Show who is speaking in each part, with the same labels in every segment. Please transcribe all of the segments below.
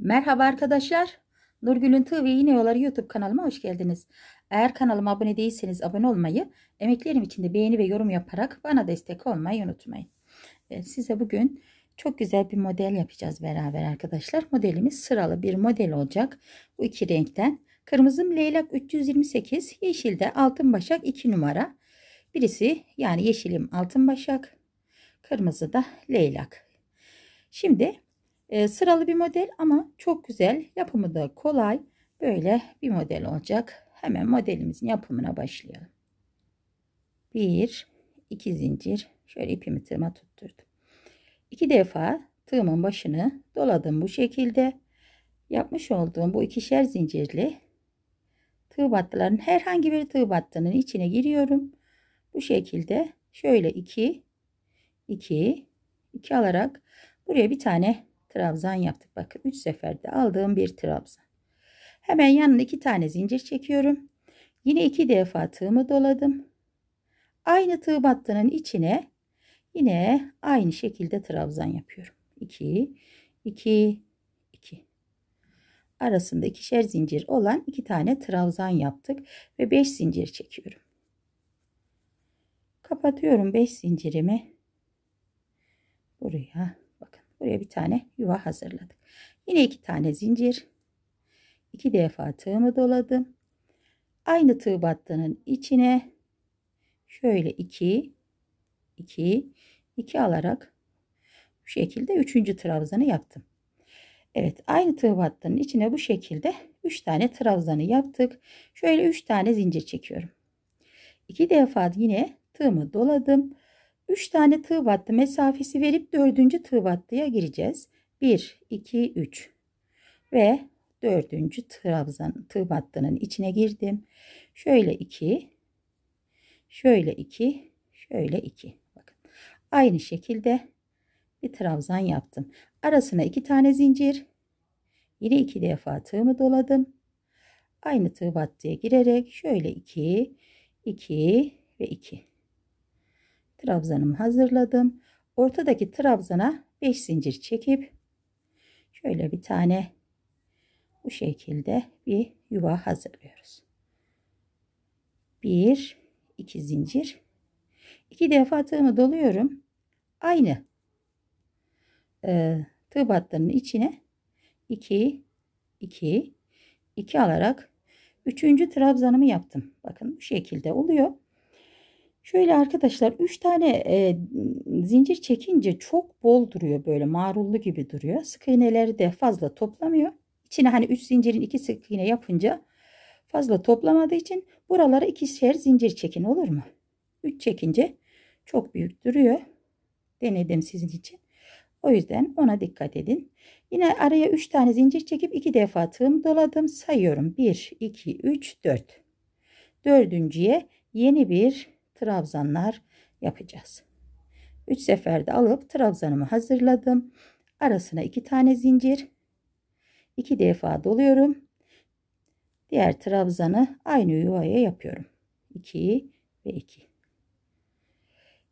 Speaker 1: Merhaba arkadaşlar. Nurgül'ün Tığ ve İğne Yolları YouTube kanalıma hoş geldiniz. Eğer kanalıma abone değilseniz abone olmayı, emeklerim için de beğeni ve yorum yaparak bana destek olmayı unutmayın. Ee, size bugün çok güzel bir model yapacağız beraber arkadaşlar. Modelimiz sıralı bir model olacak. Bu iki renkten. Kırmızım leylak 328, yeşilde altın başak 2 numara. Birisi yani yeşilim altın başak, kırmızı da leylak. Şimdi e, sıralı bir model ama çok güzel. Yapımı da kolay. Böyle bir model olacak. Hemen modelimizin yapımına başlayalım. 1 2 zincir. Şöyle ipimi tırma tutturdum. 2 defa tığımın başını doladım bu şekilde. Yapmış olduğum bu ikişer zincirli tığ battıların herhangi bir tığ battının içine giriyorum. Bu şekilde şöyle 2 2 2 alarak buraya bir tane trabzan yaptık. Bakın 3 seferde aldığım bir trabzan. Hemen yanına 2 tane zincir çekiyorum. Yine 2 defa tığımı doladım. Aynı tığ battının içine yine aynı şekilde trabzan yapıyorum. 2 2 2 arasında ikişer zincir olan iki tane trabzan yaptık ve 5 zincir çekiyorum. Kapatıyorum 5 zincirimi buraya Buraya bir tane yuva hazırladık. Yine iki tane zincir. iki defa tığımı doladım. Aynı tığ battığının içine şöyle iki, iki, iki alarak bu şekilde üçüncü trabzanı yaptım. Evet aynı tığ battığının içine bu şekilde üç tane trabzanı yaptık. Şöyle üç tane zincir çekiyorum. İki defa yine tığımı doladım. 3 tane tığ battı mesafesi verip 4. tığ battıya gireceğiz. 1, 2, 3 ve 4. trabzan tığ battının içine girdim. Şöyle 2, şöyle 2, şöyle 2. Bakın. Aynı şekilde bir trabzan yaptım. Arasına 2 tane zincir. Yine 2 defa tığımı doladım. Aynı tığ battıya girerek şöyle 2, 2 ve 2 trabzanımı hazırladım. Ortadaki trabzana 5 zincir çekip şöyle bir tane bu şekilde bir yuva hazırlıyoruz. 1 2 zincir. 2 defa tığımı doluyorum. Aynı e, tığ battığının içine 2 2 2 alarak 3. trabzanımı yaptım. Bakın bu şekilde oluyor. Şöyle arkadaşlar 3 tane e, zincir çekince çok bol duruyor böyle marullu gibi duruyor. Sık iğneleri de fazla toplamıyor. İçine hani 3 zincirin 2 sık iğne yapınca fazla toplamadığı için buralara ikişer zincir çekin olur mu? 3 çekince çok büyük duruyor. Denedim sizin için. O yüzden ona dikkat edin. Yine araya 3 tane zincir çekip 2 defa tığım doladım. Sayıyorum. 1, 2, 3, 4. Dördüncüye yeni bir trabzanlar yapacağız. 3 seferde alıp trabzanımı hazırladım. Arasına 2 tane zincir. 2 defa doluyorum. Diğer trabzanı aynı yuvaya yapıyorum. 2 ve 2.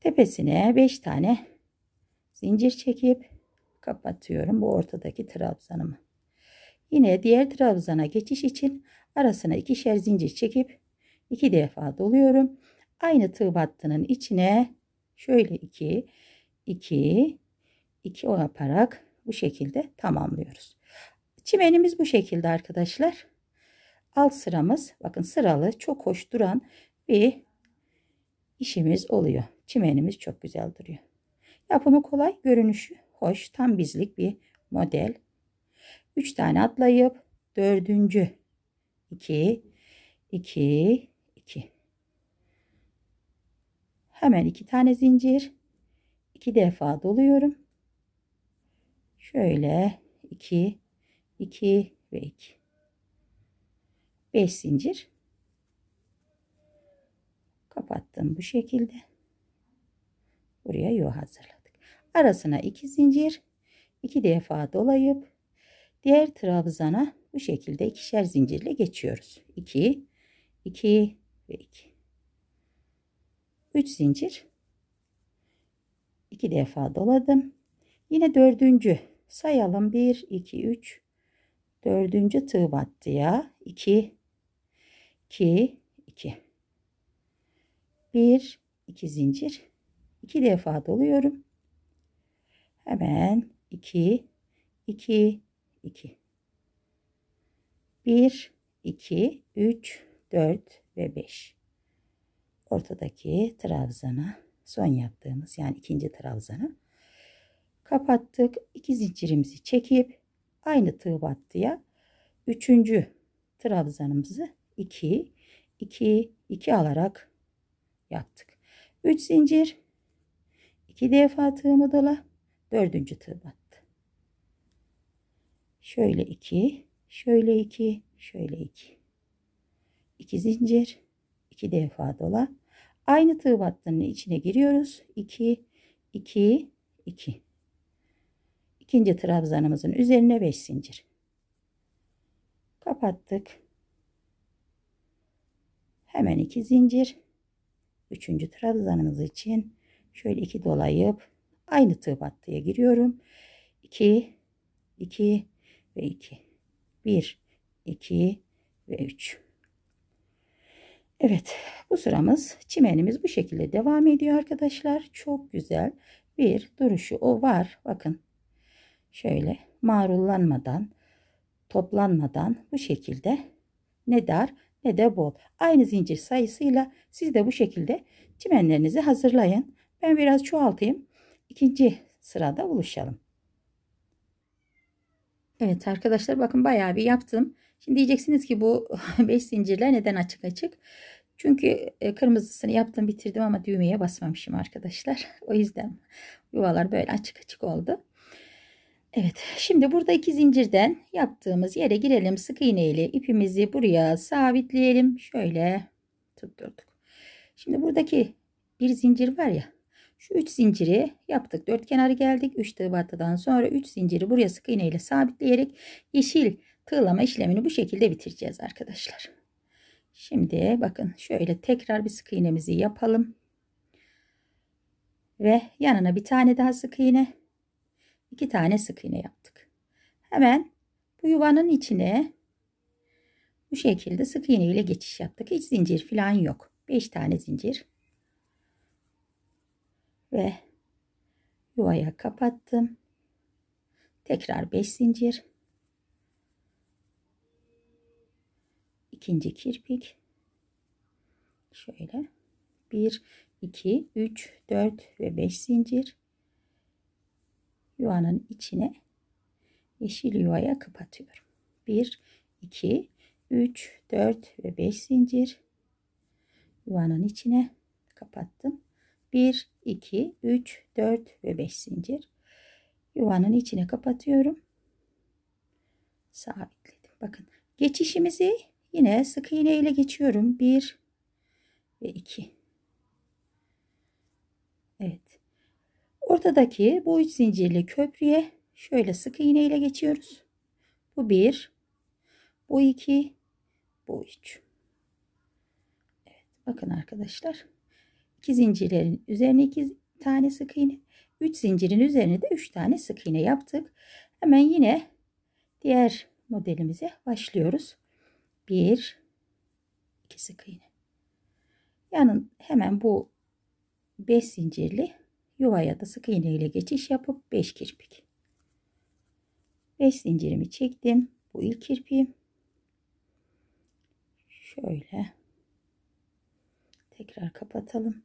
Speaker 1: Tepesine 5 tane zincir çekip kapatıyorum bu ortadaki trabzanımı. Yine diğer trabzana geçiş için arasına ikişer zincir çekip iki defa doluyorum. Aynı tığ battının içine şöyle 2, 2, 2 yaparak bu şekilde tamamlıyoruz. Çimenimiz bu şekilde arkadaşlar. Alt sıramız bakın sıralı çok hoş duran bir işimiz oluyor. Çimenimiz çok güzel duruyor. Yapımı kolay, görünüşü hoş, tam bizlik bir model. 3 tane atlayıp dördüncü 2 2 Hemen iki tane zincir. iki defa doluyorum. Şöyle 2, 2 ve 2. 5 zincir. Kapattım bu şekilde. Buraya yuva hazırladık. Arasına 2 zincir. 2 defa dolayıp diğer trabzana bu şekilde ikişer zincirle geçiyoruz. 2, 2 ve 2. 3 zincir 2 defa doladım. Yine dördüncü sayalım 1 2 3 dördüncü tığ battıya 2 2 2 1 2 zincir 2 defa doluyorum. Hemen 2 2 2 1 2 3 4 ve 5 ortadaki trabzana son yaptığımız yani ikinci trabzana kapattık. İki zincirimizi çekip aynı tığ battıya üçüncü trabzanımızı 2 2 2 alarak yaptık. 3 zincir 2 defa tığımı dola 4. tığ battı. Şöyle 2, şöyle 2, şöyle 2. 2 zincir 2 defa dola. Aynı tığ battının içine giriyoruz. 2 2 2. İkinci trabzanımızın üzerine 5 zincir. Kapattık. Hemen 2 zincir. Üçüncü trabzanımız için şöyle 2 dolayıp aynı tığ battıya giriyorum. 2 2 ve 2. 1 2 ve 3. Evet bu sıramız çimenimiz bu şekilde devam ediyor arkadaşlar. Çok güzel bir duruşu o var. Bakın şöyle marullanmadan toplanmadan bu şekilde ne dar ne de bol. Aynı zincir sayısıyla siz de bu şekilde çimenlerinizi hazırlayın. Ben biraz çoğaltayım. İkinci sırada buluşalım. Evet arkadaşlar bakın bayağı bir yaptım. Şimdi diyeceksiniz ki bu 5 zincirler neden açık açık? Çünkü e, kırmızısını yaptım bitirdim ama düğmeye basmamışım arkadaşlar. O yüzden yuvalar böyle açık açık oldu. Evet şimdi burada iki zincirden yaptığımız yere girelim. Sık iğne ile ipimizi buraya sabitleyelim. Şöyle tutturduk. Şimdi buradaki bir zincir var ya şu 3 zinciri yaptık. dört kenarı geldik. 3 tığ sonra 3 zinciri buraya sık iğne ile sabitleyerek yeşil tığlama işlemini bu şekilde bitireceğiz arkadaşlar. Şimdi bakın şöyle tekrar bir sık iğnemizi yapalım. Ve yanına bir tane daha sık iğne. iki tane sık iğne yaptık. Hemen bu yuvanın içine bu şekilde sık iğne ile geçiş yaptık. Hiç zincir falan yok. 5 tane zincir ve yuvaya kapattım. Tekrar 5 zincir. ikinci kirpik. Şöyle 1 2 3 4 ve 5 zincir. Yuvanın içine yeşil yuvaya kapatıyorum. 1 2 3 4 ve 5 zincir. Yuvanın içine kapattım. 1, 2, 3, 4 ve 5 zincir. Yuvanın içine kapatıyorum. Sabitledim. Bakın geçişimizi yine sık iğne ile geçiyorum. 1 ve 2. Evet. Ortadaki bu üç zincirli köprüye şöyle sık iğne ile geçiyoruz. Bu 1, bu 2, bu 3. Evet, bakın arkadaşlar. 2 zincirlerin üzerine 2 tane sık iğne, 3 zincirin üzerine de 3 tane sık iğne yaptık. Hemen yine diğer modelimize başlıyoruz. 1 2 sık iğne. Yanın hemen bu 5 zincirli yuvaya da sık iğne ile geçiş yapıp 5 kirpik. 5 zincirimi çektim. Bu ilk kirpiğim. Şöyle tekrar kapatalım.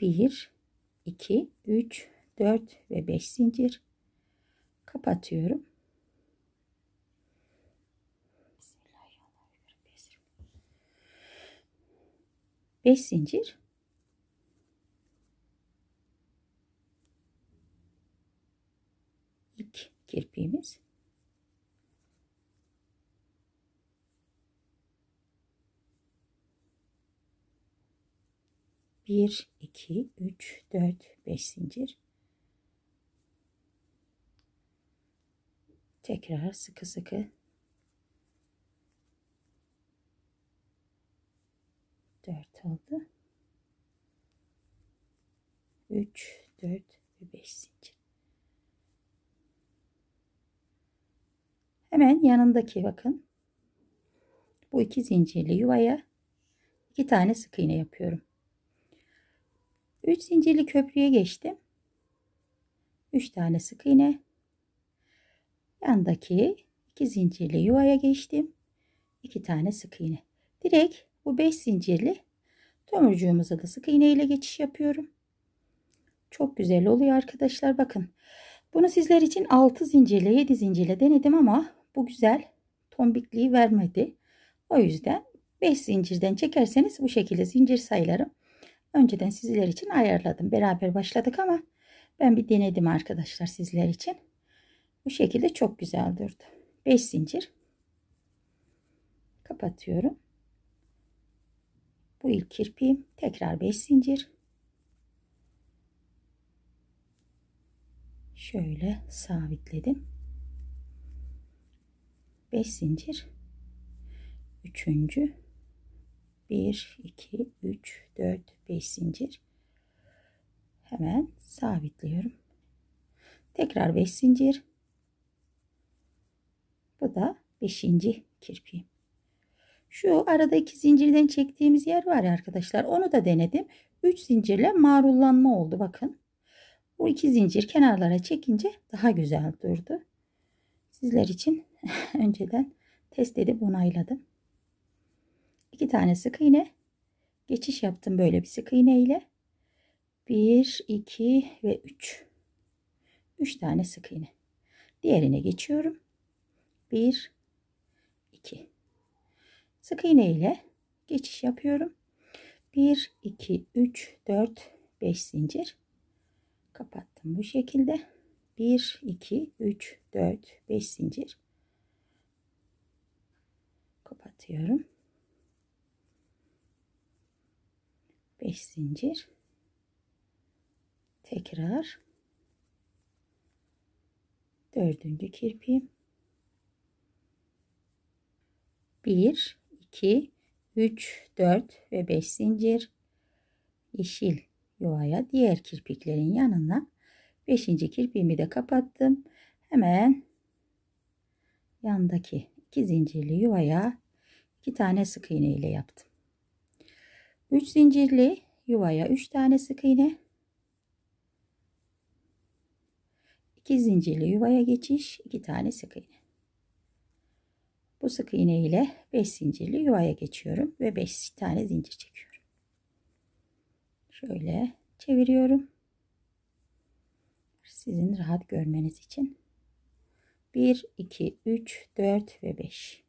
Speaker 1: 1 2 3 4 ve 5 zincir kapatıyorum. Beş zincir İlk kirpiğimiz 1 2 3 4 5 zincir tekrar sıkı sıkı dört oldu üç dört ve beş zincir hemen yanındaki bakın bu iki zincirli yuvaya iki tane sık iğne yapıyorum 3 zincirli köprüye geçtim. 3 tane sık iğne. Yandaki 2 zincirli yuvaya geçtim. 2 tane sık iğne. Direkt bu 5 zincirli tomurcuğumuza da sık iğne ile geçiş yapıyorum. Çok güzel oluyor arkadaşlar bakın. Bunu sizler için 6 zincirle 7 zincirle denedim ama bu güzel tombikliği vermedi. O yüzden 5 zincirden çekerseniz bu şekilde zincir sayılarım önceden sizler için ayarladım. Beraber başladık ama ben bir denedim arkadaşlar sizler için. Bu şekilde çok güzel durdu. 5 zincir kapatıyorum. Bu ilk kirpiğim. Tekrar 5 zincir. Şöyle sabitledim. 5 zincir. Üçüncü 1 2 3 4 5 zincir hemen sabitliyorum tekrar 5 zincir bu da 5. kirpiğim şu arada iki zincirden çektiğimiz yer var ya arkadaşlar onu da denedim 3 zincirle marullanma oldu bakın bu iki zincir kenarlara çekince daha güzel durdu sizler için önceden test edip onayladım 2 tane sık iğne geçiş yaptım böyle bir sık iğne ile 1 2 ve 3 3 tane sık iğne diğerine geçiyorum 1 2 sık iğne ile geçiş yapıyorum 1 2 3 4 5 zincir kapattım bu şekilde 1 2 3 4 5 zincir kapatıyorum 5 zincir tekrar 4. kirpi 1 2 3 4 ve 5 zincir yeşil yuvaya diğer kirpiklerin yanına 5. kirpiğimi de kapattım hemen yandaki 2 zincirli yuvaya 2 tane sık iğne ile yaptım 3 zincirli yuvaya 3 tane sık iğne 2 zincirli yuvaya geçiş 2 tane sık iğne bu sık iğne ile 5 zincirli yuvaya geçiyorum ve 5 tane zincir çekiyorum şöyle çeviriyorum sizin rahat görmeniz için 1 2 3 4 ve 5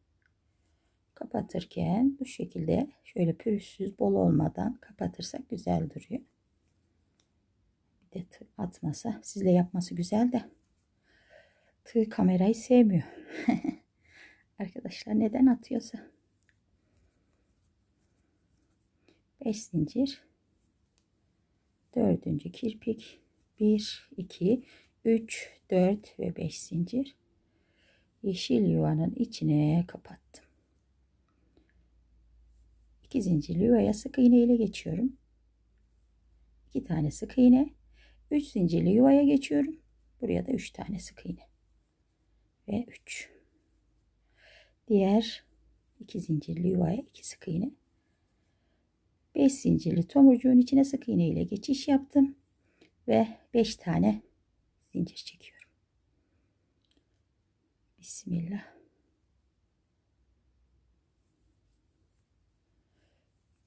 Speaker 1: kapatırken bu şekilde şöyle pürüzsüz bol olmadan kapatırsak güzel duruyor. Bir de tığ atmasa sizle yapması güzel de tığ kamerayı sevmiyor. Arkadaşlar neden atıyorsa. 5 zincir. 4. kirpik. 1, 2, 3, 4 ve 5 zincir. Yeşil yuvanın içine kapattım. 2 zincirli yuvaya sık iğne ile geçiyorum. 2 tane sık iğne. 3 zincirli yuvaya geçiyorum. Buraya da 3 tane sık iğne. Ve 3. Diğer 2 zincirli yuvaya 2 sık iğne. 5 zincirli tomurcuğun içine sık iğne ile geçiş yaptım. Ve 5 tane zincir çekiyorum. Bismillah.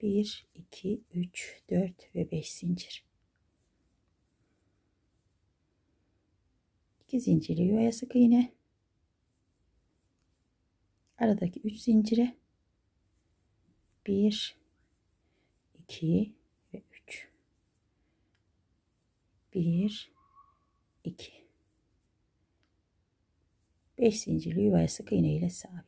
Speaker 1: 1, 2, 3, 4 ve 5 zincir. 2 zincirli yuvaya sık iğne. Aradaki 3 zincire 1, 2 ve 3. 1, 2. 5 zincirli yuvaya sık iğne ile sabit.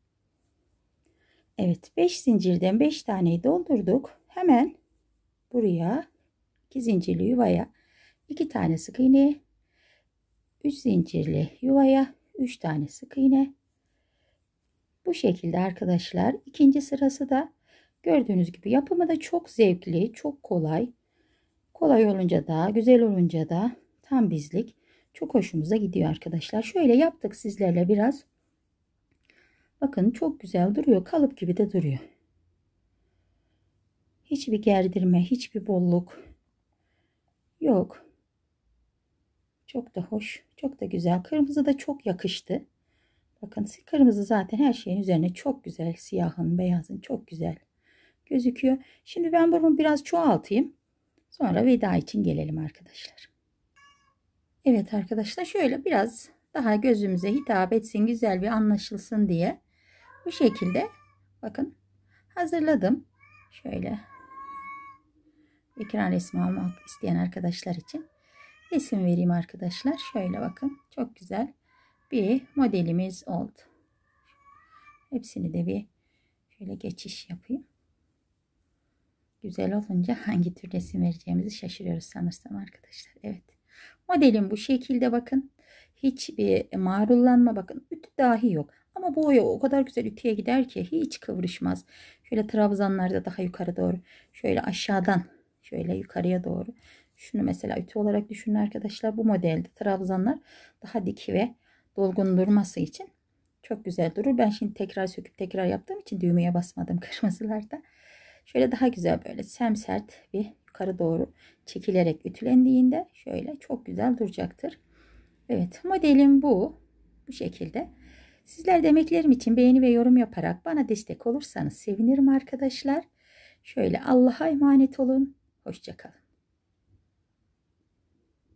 Speaker 1: Evet 5 zincirden 5 taneyi doldurduk. Hemen buraya 2 zincirli yuvaya 2 tane sık iğne 3 zincirli yuvaya 3 tane sık iğne bu şekilde arkadaşlar ikinci sırası da gördüğünüz gibi yapımı da çok zevkli çok kolay kolay olunca da güzel olunca da tam bizlik çok hoşumuza gidiyor arkadaşlar şöyle yaptık sizlerle biraz Bakın çok güzel duruyor. Kalıp gibi de duruyor. Hiçbir gerdirme, hiçbir bolluk yok. Çok da hoş, çok da güzel. Kırmızı da çok yakıştı. Bakın kırmızı zaten her şeyin üzerine çok güzel. Siyahın, beyazın çok güzel gözüküyor. Şimdi ben bunu biraz çoğaltayım. Sonra veda için gelelim arkadaşlar. Evet arkadaşlar şöyle biraz daha gözümüze hitap etsin, güzel bir anlaşılsın diye bu şekilde bakın hazırladım. Şöyle ekran resmi almak isteyen arkadaşlar için resim vereyim arkadaşlar. Şöyle bakın çok güzel bir modelimiz oldu. Hepsini de bir şöyle geçiş yapayım. Güzel olunca hangi tür resim vereceğimizi şaşırıyoruz sanırsam arkadaşlar. Evet. Modelim bu şekilde bakın. Hiçbir marullanma bakın. Ütü dahi yok. Ama bu oya o kadar güzel ütüye gider ki hiç kıvrışmaz. Şöyle trabzanlarda daha yukarı doğru. Şöyle aşağıdan şöyle yukarıya doğru. Şunu mesela ütü olarak düşünün arkadaşlar. Bu modelde trabzanlar daha dik ve dolgun durması için çok güzel durur. Ben şimdi tekrar söküp tekrar yaptığım için düğmeye basmadım kırmızılarda. Şöyle daha güzel böyle semsert bir yukarı doğru çekilerek ütülendiğinde şöyle çok güzel duracaktır. Evet modelim bu. Bu şekilde. Sizler demeklerim için beğeni ve yorum yaparak bana destek olursanız sevinirim arkadaşlar. Şöyle Allah'a emanet olun. Hoşçakalın.